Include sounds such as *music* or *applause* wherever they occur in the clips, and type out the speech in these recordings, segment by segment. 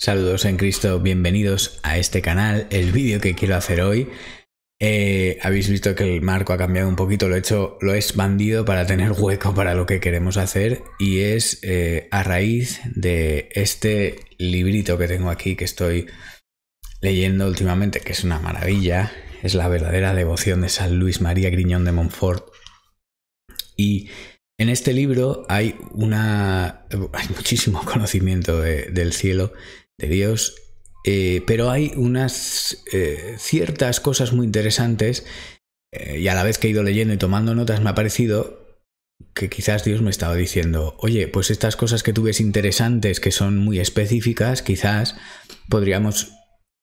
Saludos en Cristo, bienvenidos a este canal. El vídeo que quiero hacer hoy, eh, habéis visto que el marco ha cambiado un poquito, lo he hecho, lo he expandido para tener *laughs* hueco para lo que queremos hacer y es eh, a raíz de este librito que tengo aquí que estoy leyendo últimamente, que es una maravilla, es la verdadera devoción de San Luis María Griñón de Montfort y en este libro hay una. hay muchísimo *laughs* conocimiento del cielo de Dios, eh, pero hay unas eh, ciertas cosas muy interesantes eh, y a la vez que he ido leyendo y tomando notas me ha parecido que quizás Dios me estaba diciendo, oye, pues estas cosas que tú ves interesantes, que son muy específicas, quizás podríamos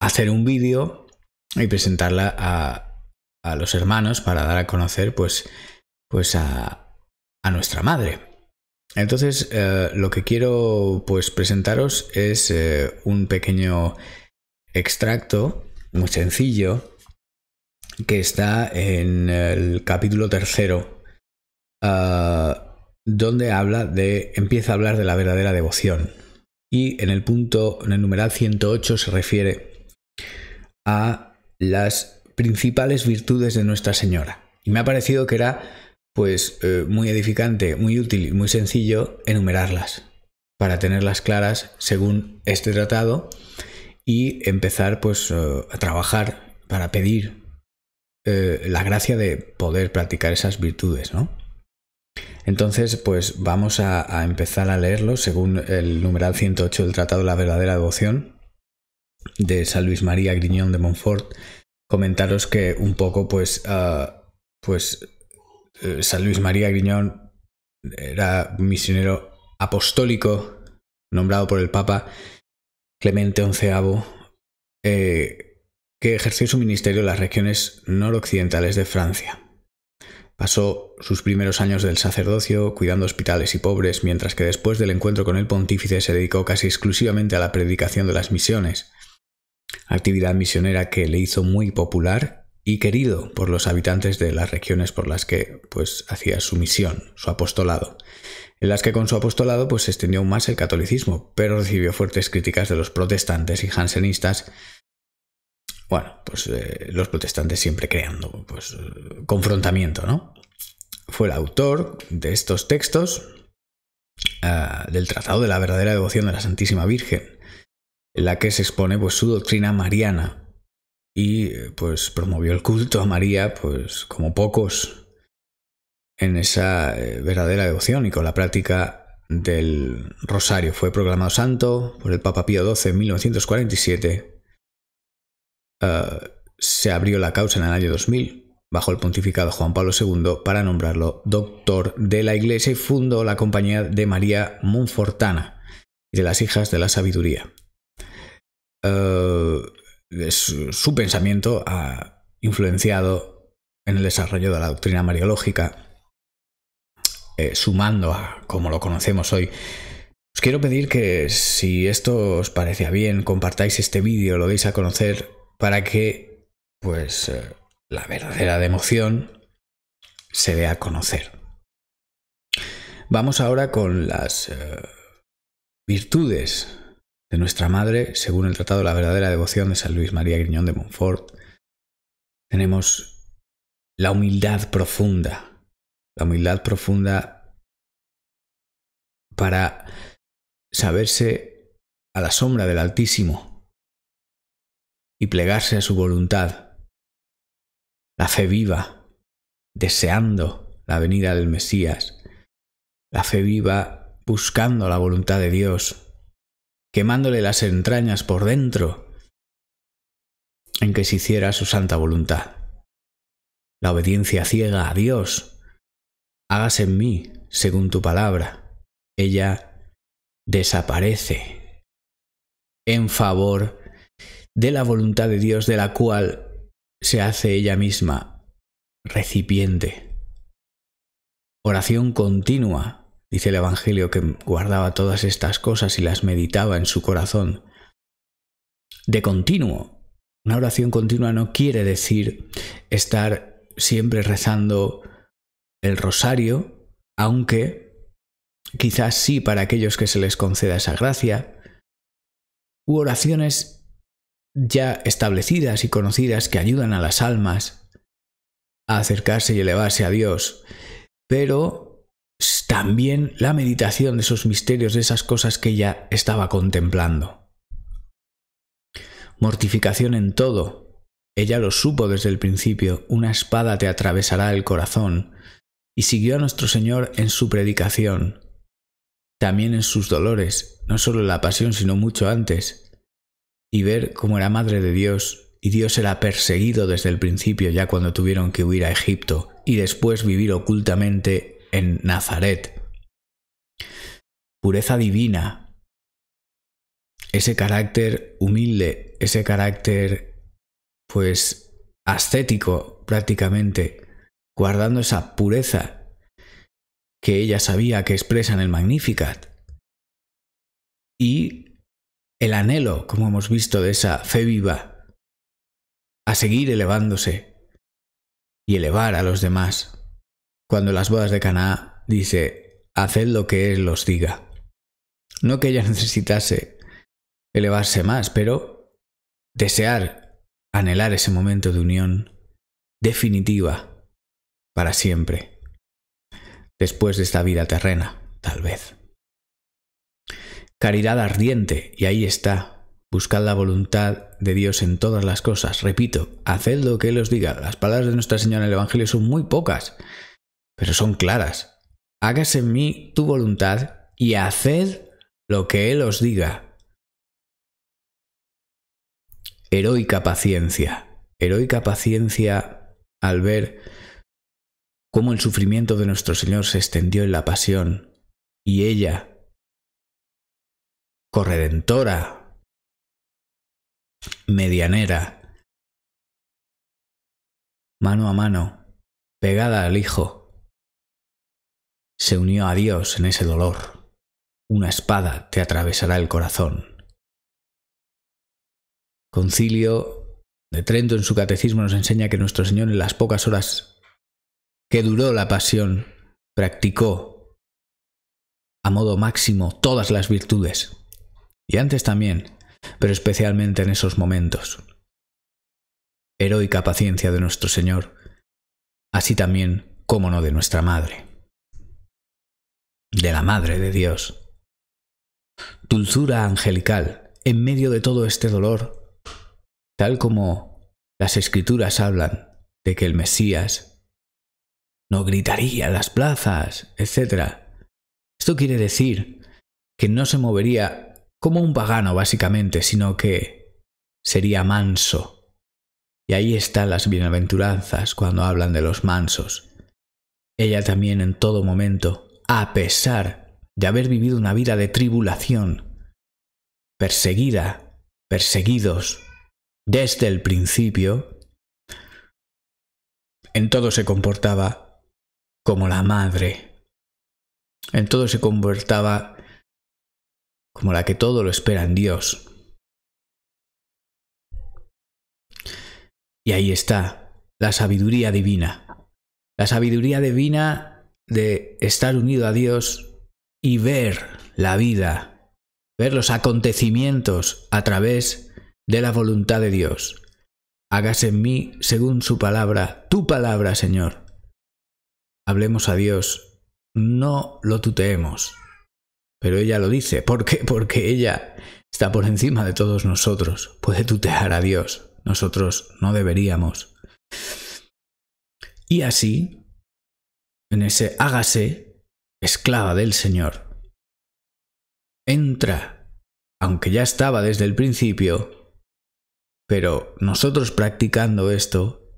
hacer un vídeo y presentarla a, los hermanos para dar a conocer pues, pues a, a nuestra madre. Entonces, eh, lo que quiero pues presentaros es eh, un pequeño extracto muy sencillo que está en el capítulo tercero, ah, donde habla de, empieza a hablar de la verdadera devoción. Y en el punto, en el numeral 108 se refiere a las principales virtudes de Nuestra Señora. Y me ha parecido que era pues eh, muy edificante, muy útil y muy sencillo enumerarlas para tenerlas claras según este tratado y empezar pues eh, a trabajar para pedir eh, la gracia de poder practicar esas virtudes, ¿no? Entonces, pues vamos a, empezar a leerlo según el numeral 108 del Tratado la Verdadera Devoción de San Luis María Griñón de Montfort. Comentaros que un poco, pues, ah, pues eh, San Luis María Griñón era misionero apostólico nombrado por el Papa Clemente XI, eh, que ejerció su ministerio en las regiones noroccidentales de Francia. Pasó sus primeros años del sacerdocio cuidando hospitales y pobres, mientras que después del encuentro con el pontífice se dedicó casi exclusivamente a la predicación de las misiones, actividad misionera que le hizo muy popular y querido por los habitantes de las regiones por las que pues hacía su misión, su apostolado, en las que con su apostolado pues se extendió aún más el catolicismo, pero recibió fuertes críticas de los protestantes y jansenistas. Bueno, pues eh, los protestantes siempre creando pues confrontamiento, ¿no? Fue el autor de estos textos ah, del Tratado de la verdadera devoción de la Santísima Virgen, en la que se expone pues su doctrina mariana y eh, pues promovió el culto a María pues como pocos en esa eh, verdadera devoción y con la práctica del rosario. Fue proclamado santo por el Papa Pío XII en 1947. Ah, se abrió la causa en el año 2000 bajo el pontificado Juan Pablo II para nombrarlo doctor de la Iglesia y fundó la Compañía de María Monfortana y de las Hijas de la Sabiduría. Ah, su, pensamiento ha influenciado en el desarrollo de la doctrina mariológica, eh, sumando a como lo conocemos hoy. Os quiero pedir que si esto os parecía bien, compartáis este vídeo, lo deis a conocer para que pues eh, la verdadera democión se vea a conocer. Vamos ahora con las eh, virtudes de nuestra Madre, según el Tratado de la Verdadera Devoción de San Luis María Griñón de Montfort, tenemos la humildad profunda, la humildad profunda para saberse a la sombra del Altísimo y plegarse a su voluntad, la fe viva, deseando la venida del Mesías, la fe viva buscando la voluntad de Dios, quemándole las entrañas por dentro, en que se hiciera su santa voluntad. La obediencia ciega a Dios, hágase en mí según tu palabra. Ella desaparece en favor de la voluntad de Dios de la cual se hace ella misma recipiente. Oración continua Dice el Evangelio que guardaba todas estas cosas y las meditaba en su corazón. De continuo. Una oración continua no quiere decir estar siempre rezando el rosario, aunque quizás sí para aquellos que se les conceda esa gracia, u oraciones ya establecidas y conocidas que ayudan a las almas a acercarse y elevarse a Dios, pero pues también la meditación de esos misterios, de esas cosas que ella estaba contemplando. Mortificación en todo. Ella lo supo desde el principio, una espada te atravesará el corazón, y siguió a nuestro Señor en su predicación, también en sus dolores, no solo en la pasión, sino mucho antes, y ver cómo era madre de Dios, y Dios era perseguido desde el principio, ya cuando tuvieron que huir a Egipto, y después vivir ocultamente en Nazaret. Pureza divina. Ese carácter humilde, ese carácter pues ascético prácticamente, guardando esa pureza que ella sabía que expresa en el Magnificat. Y el anhelo, como hemos visto, de esa fe viva a seguir elevándose y elevar a los demás cuando las bodas de Canaá dice, haced lo que Él os diga. No que ella *laughs* necesitase elevarse más, pero desear, anhelar ese momento de unión definitiva para siempre, después de esta vida terrena, tal vez. Caridad ardiente, y ahí está, buscad la voluntad de Dios en todas las cosas. Repito, haced lo que Él os diga. Las palabras de Nuestra Señora en el Evangelio son muy pocas pero son claras. Hágase en mí tu voluntad y haced lo que Él os diga. Heroica paciencia, heroica paciencia al ver cómo el sufrimiento de nuestro Señor se extendió en la pasión y ella, corredentora, medianera, mano a mano, pegada al Hijo, se unió a Dios en ese dolor. Una espada te atravesará el corazón. Concilio de Trento en su catecismo nos enseña que nuestro Señor en las pocas horas que duró la pasión practicó a modo máximo todas las virtudes. Y antes también, pero especialmente en esos momentos. Heroica paciencia de nuestro Señor, así también, como no, de nuestra Madre de la Madre de Dios. Dulzura angelical en medio de todo este dolor, tal como las escrituras hablan de que el Mesías no gritaría en las plazas, etc. Esto quiere decir que no se movería como un pagano básicamente, sino que sería manso. Y ahí están las bienaventuranzas cuando hablan de los mansos. Ella también en todo momento a pesar de haber vivido una vida de tribulación, perseguida, perseguidos desde el principio, en todo se comportaba como la madre, en todo se comportaba como la que todo lo espera en Dios. Y ahí está la sabiduría divina. La sabiduría divina de estar unido a Dios y ver la vida, ver los acontecimientos a través de la voluntad de Dios. Hágase en mí según su palabra, tu palabra, Señor. Hablemos a Dios, no lo tuteemos. Pero ella lo dice, ¿por qué? Porque ella está por encima de todos nosotros, puede tutear a Dios, nosotros no deberíamos. Y así en ese hágase, esclava del Señor. Entra, aunque ya estaba desde el principio, pero nosotros practicando esto,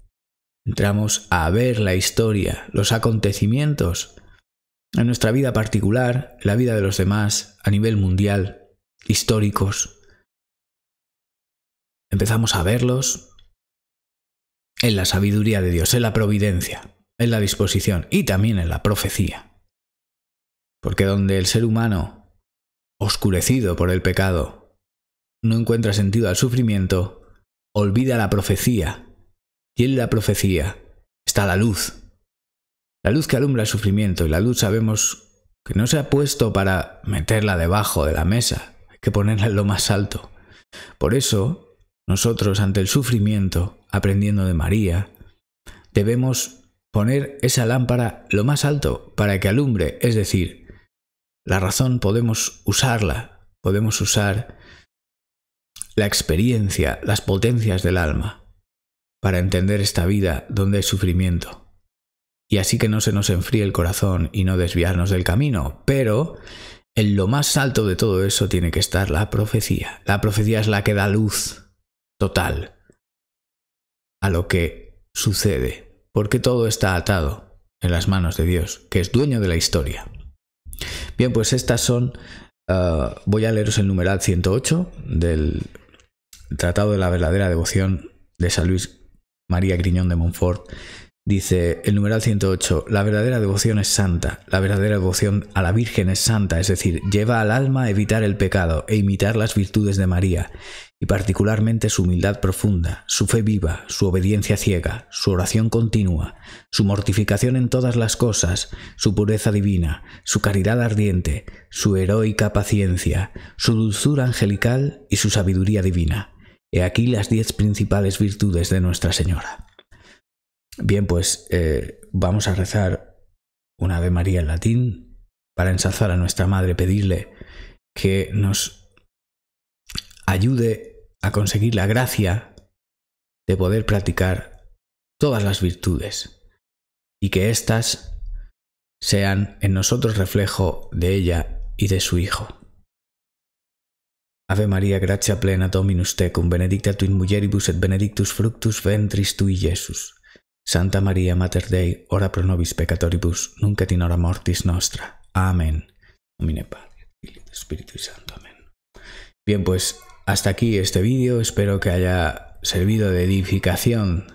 entramos a ver la historia, los acontecimientos, en nuestra vida particular, la vida de los demás, a nivel mundial, históricos. Empezamos a verlos en la sabiduría de Dios, en la providencia en la disposición y también en la profecía. Porque donde el ser humano, oscurecido por el pecado, no encuentra sentido al sufrimiento, olvida la profecía. Y en la profecía está la luz. La luz que alumbra el sufrimiento y la luz sabemos que no se ha puesto para meterla debajo de la mesa, hay que ponerla en lo más alto. Por eso, nosotros ante el sufrimiento, aprendiendo de María, debemos poner esa lámpara lo más alto para que alumbre, es decir, la razón podemos usarla, podemos usar la experiencia, las potencias del alma, para entender esta vida donde hay sufrimiento y así que no se nos enfríe el corazón y no desviarnos del camino. Pero en lo más alto de todo eso tiene que estar la profecía. La profecía es la que da luz total a lo que sucede porque todo está atado en las manos de Dios, que es dueño de la historia. Bien, pues estas son, uh, voy a leeros el numeral 108 del Tratado de la Verdadera Devoción de San Luis María Griñón de Montfort. Dice el numeral 108, la verdadera devoción es santa, la verdadera devoción a la Virgen es santa, es decir, lleva al alma a evitar el pecado e imitar las virtudes de María, y particularmente su humildad profunda, su fe viva, su obediencia ciega, su oración continua, su mortificación en todas las cosas, su pureza divina, su caridad ardiente, su heroica paciencia, su dulzura angelical y su sabiduría divina. He aquí las diez principales virtudes de Nuestra Señora. Bien, pues eh, vamos a rezar una Ave María en latín para ensalzar a nuestra Madre, pedirle que nos ayude a conseguir la gracia de poder practicar todas las virtudes y que éstas sean en nosotros reflejo de ella y de su Hijo. Ave María, gracia plena Dominus tecum, benedicta tu in et benedictus fructus ventris tui, Jesus. Santa María, Mater Dei, ora pro nobis peccatoribus, nunc et in hora mortis nostra. Amén. Domine Padre, Espíritu Santo. Amén. Bien, pues hasta aquí este vídeo, espero que haya servido de edificación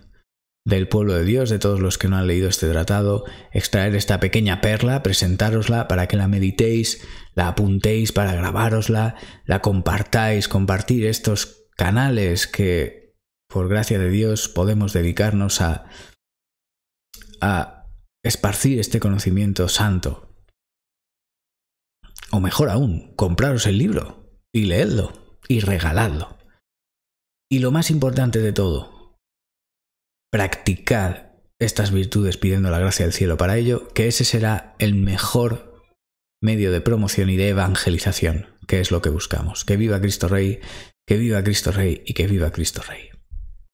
del pueblo de Dios, de todos los que no han leído este tratado, extraer esta pequeña perla, presentárosla para que la meditéis, la apuntéis para grabárosla, la compartáis, compartir estos canales que, por gracia de Dios, podemos dedicarnos a, a esparcir este conocimiento santo. O mejor aún, compraros el libro y leedlo y regaladlo. Y lo más importante de todo, practicad estas virtudes pidiendo la gracia del cielo para ello, que ese será el mejor medio de promoción y de evangelización, que es lo que buscamos. Que viva Cristo Rey, que viva Cristo Rey y que viva Cristo Rey.